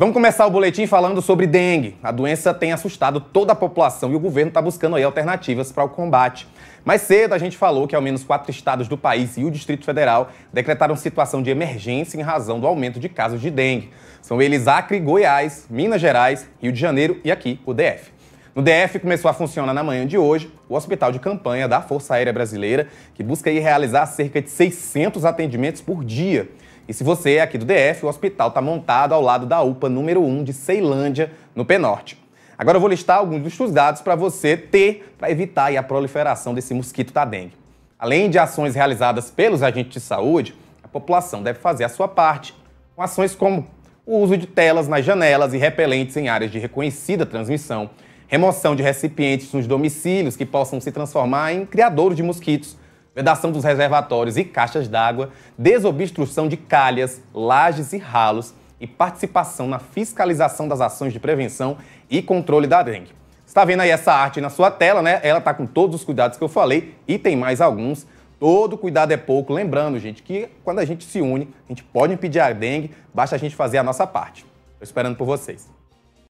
Vamos começar o boletim falando sobre dengue. A doença tem assustado toda a população e o governo está buscando aí alternativas para o combate. Mais cedo a gente falou que ao menos quatro estados do país e o Distrito Federal decretaram situação de emergência em razão do aumento de casos de dengue. São eles Acre, Goiás, Minas Gerais, Rio de Janeiro e aqui o DF. No DF começou a funcionar na manhã de hoje o hospital de campanha da Força Aérea Brasileira, que busca realizar cerca de 600 atendimentos por dia. E se você é aqui do DF, o hospital está montado ao lado da UPA número 1 de Ceilândia, no Penorte. Agora eu vou listar alguns dos seus dados para você ter para evitar a proliferação desse mosquito da dengue. Além de ações realizadas pelos agentes de saúde, a população deve fazer a sua parte com ações como o uso de telas nas janelas e repelentes em áreas de reconhecida transmissão, remoção de recipientes nos domicílios que possam se transformar em criadores de mosquitos, vedação dos reservatórios e caixas d'água, desobstrução de calhas, lajes e ralos e participação na fiscalização das ações de prevenção e controle da dengue. Você está vendo aí essa arte na sua tela, né? Ela está com todos os cuidados que eu falei e tem mais alguns. Todo cuidado é pouco. Lembrando, gente, que quando a gente se une, a gente pode impedir a dengue, basta a gente fazer a nossa parte. Estou esperando por vocês.